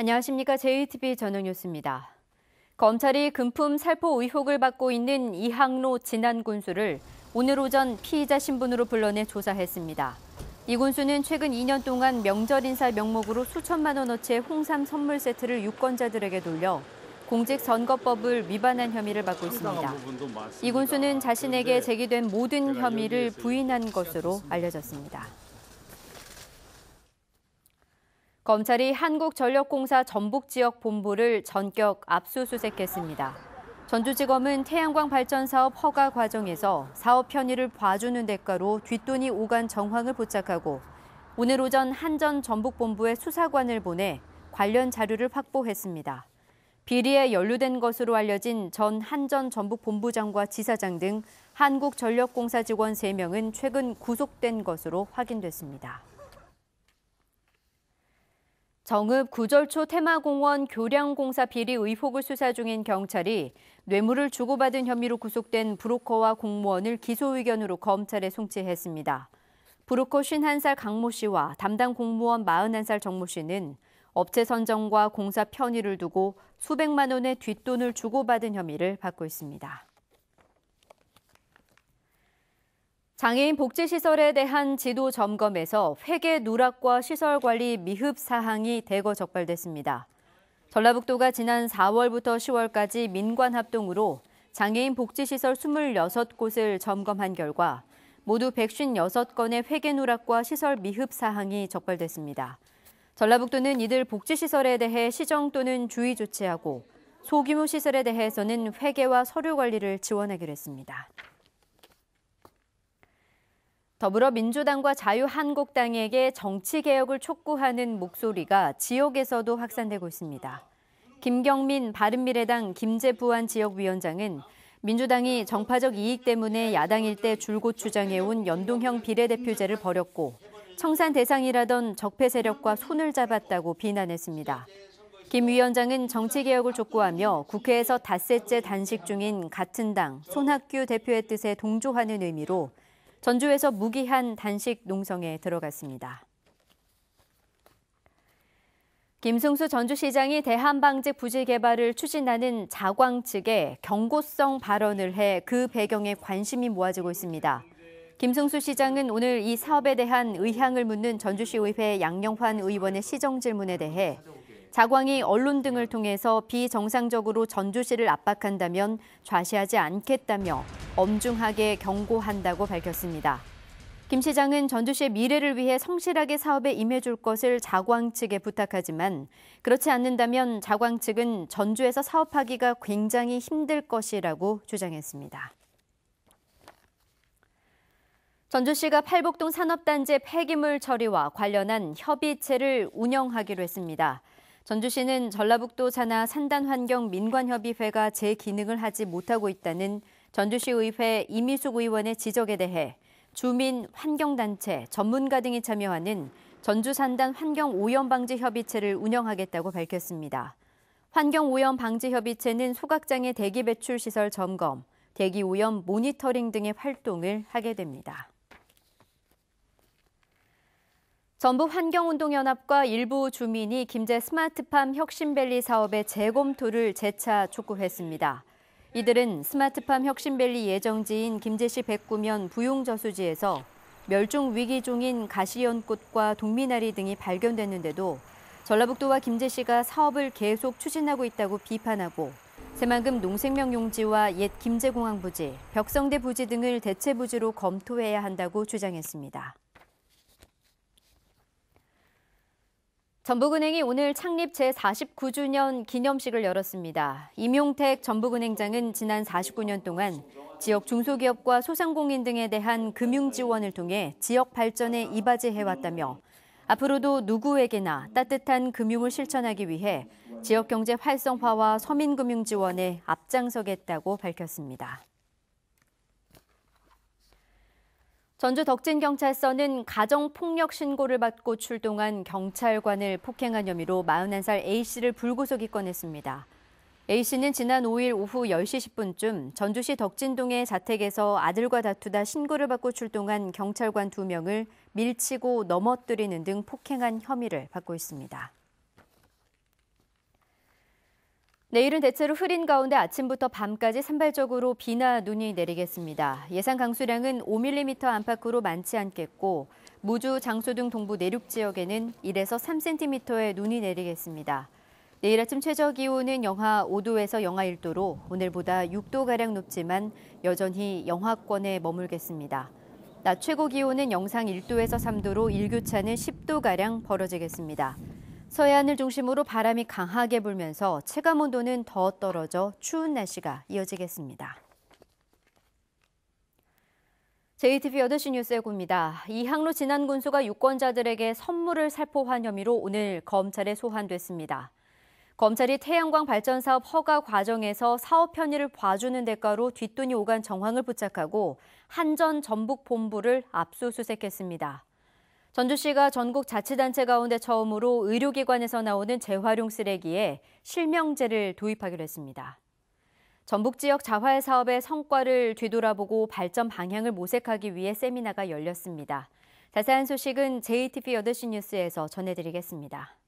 안녕하십니까. JTB 전용 뉴스입니다. 검찰이 금품 살포 의혹을 받고 있는 이항로 진안 군수를 오늘 오전 피의자 신분으로 불러내 조사했습니다. 이 군수는 최근 2년 동안 명절 인사 명목으로 수천만 원어치의 홍삼 선물 세트를 유권자들에게 돌려 공직선거법을 위반한 혐의를 받고 있습니다. 이 군수는 자신에게 제기된 모든 혐의를 부인한 것으로 알려졌습니다. 검찰이 한국전력공사 전북지역본부를 전격 압수수색했습니다. 전주지검은 태양광 발전 사업 허가 과정에서 사업 편의를 봐주는 대가로 뒷돈이 오간 정황을 포착하고 오늘 오전 한전 전북본부에 수사관을 보내 관련 자료를 확보했습니다. 비리에 연루된 것으로 알려진 전 한전 전북본부장과 지사장 등 한국전력공사 직원 3명은 최근 구속된 것으로 확인됐습니다. 정읍 구절초 테마공원 교량공사 비리 의혹을 수사 중인 경찰이 뇌물을 주고받은 혐의로 구속된 브로커와 공무원을 기소 의견으로 검찰에 송치했습니다. 브로커 51살 강모 씨와 담당 공무원 41살 정모 씨는 업체 선정과 공사 편의를 두고 수백만 원의 뒷돈을 주고받은 혐의를 받고 있습니다. 장애인 복지시설에 대한 지도 점검에서 회계 누락과 시설 관리 미흡 사항이 대거 적발됐습니다. 전라북도가 지난 4월부터 10월까지 민관 합동으로 장애인 복지시설 26곳을 점검한 결과 모두 156건의 회계 누락과 시설 미흡 사항이 적발됐습니다. 전라북도는 이들 복지시설에 대해 시정 또는 주의 조치하고 소규모 시설에 대해서는 회계와 서류 관리를 지원하기로 했습니다. 더불어민주당과 자유한국당에게 정치 개혁을 촉구하는 목소리가 지역에서도 확산되고 있습니다. 김경민 바른미래당 김재부안 지역위원장은 민주당이 정파적 이익 때문에 야당일 때 줄곧 주장해온 연동형 비례대표제를 버렸고 청산 대상이라던 적폐 세력과 손을 잡았다고 비난했습니다. 김 위원장은 정치개혁을 촉구하며 국회에서 닷새째 단식 중인 같은 당 손학규 대표의 뜻에 동조하는 의미로 전주에서 무기한 단식 농성에 들어갔습니다. 김승수 전주시장이 대한방직 부지 개발을 추진하는 자광 측에 경고성 발언을 해 그 배경에 관심이 모아지고 있습니다. 김승수 시장은 오늘 이 사업에 대한 의향을 묻는 전주시의회 양영환 의원의 시정 질문에 대해 자광이 언론 등을 통해서 비정상적으로 전주시를 압박한다면 좌시하지 않겠다며 엄중하게 경고한다고 밝혔습니다. 김 시장은 전주시의 미래를 위해 성실하게 사업에 임해줄 것을 자광 측에 부탁하지만 그렇지 않는다면 자광 측은 전주에서 사업하기가 굉장히 힘들 것이라고 주장했습니다. 전주시가 팔복동 산업단지 폐기물 처리와 관련한 협의체를 운영하기로 했습니다. 전주시는 전라북도 산하 산단환경 민관협의회가 재 기능을 하지 못하고 있다는 전주시의회 이미숙 의원의 지적에 대해 주민, 환경단체, 전문가 등이 참여하는 전주산단 환경오염방지협의체를 운영하겠다고 밝혔습니다. 환경오염방지협의체는 소각장의 대기 배출 시설 점검, 대기 오염 모니터링 등의 활동을 하게 됩니다. 전북 환경운동연합과 일부 주민이 김제 스마트팜 혁신밸리 사업의 재검토를 재차 촉구했습니다. 이들은 스마트팜 혁신밸리 예정지인 김제시 백구면 부용저수지에서 멸종 위기종인 가시연꽃과 동미나리 등이 발견됐는데도 전라북도와 김제시가 사업을 계속 추진하고 있다고 비판하고 새만금 농생명용지와 옛 김제공항 부지, 벽성대 부지 등을 대체 부지로 검토해야 한다고 주장했습니다. 전북은행이 오늘 창립 제49주년 기념식을 열었습니다. 임용택 전북은행장은 지난 49년 동안 지역 중소기업과 소상공인 등에 대한 금융 지원을 통해 지역 발전에 이바지해왔다며 앞으로도 누구에게나 따뜻한 금융을 실천하기 위해 지역경제 활성화와 서민금융 지원에 앞장서겠다고 밝혔습니다. 전주 덕진경찰서는 가정폭력 신고를 받고 출동한 경찰관을 폭행한 혐의로 41살 A씨를 불구속 입건했습니다. A씨는 지난 5일 오후 10시 10분쯤 전주시 덕진동의 자택에서 아들과 다투다 신고를 받고 출동한 경찰관 2명을 밀치고 넘어뜨리는 등 폭행한 혐의를 받고 있습니다. 내일은 대체로 흐린 가운데 아침부터 밤까지 산발적으로 비나 눈이 내리겠습니다. 예상 강수량은 5mm 안팎으로 많지 않겠고 무주, 장수 등 동부 내륙 지역에는 1에서 3cm의 눈이 내리겠습니다. 내일 아침 최저 기온은 영하 5도에서 영하 1도로 오늘보다 6도가량 높지만 여전히 영하권에 머물겠습니다. 낮 최고 기온은 영상 1도에서 3도로 일교차는 10도가량 벌어지겠습니다. 서해안을 중심으로 바람이 강하게 불면서 체감 온도는 더 떨어져 추운 날씨가 이어지겠습니다. JTB 8시 뉴스 해고입니다. 이항로 진안 군수가 유권자들에게 선물을 살포한 혐의로 오늘 검찰에 소환됐습니다. 검찰이 태양광 발전 사업 허가 과정에서 사업 편의를 봐주는 대가로 뒷돈이 오간 정황을 포착하고 한전 전북 본부를 압수수색했습니다. 전주시가 전국 자치단체 가운데 처음으로 의료기관에서 나오는 재활용 쓰레기에 실명제를 도입하기로 했습니다. 전북 지역 자활 사업의 성과를 뒤돌아보고 발전 방향을 모색하기 위해 세미나가 열렸습니다. 자세한 소식은 j t v 8시 뉴스에서 전해드리겠습니다.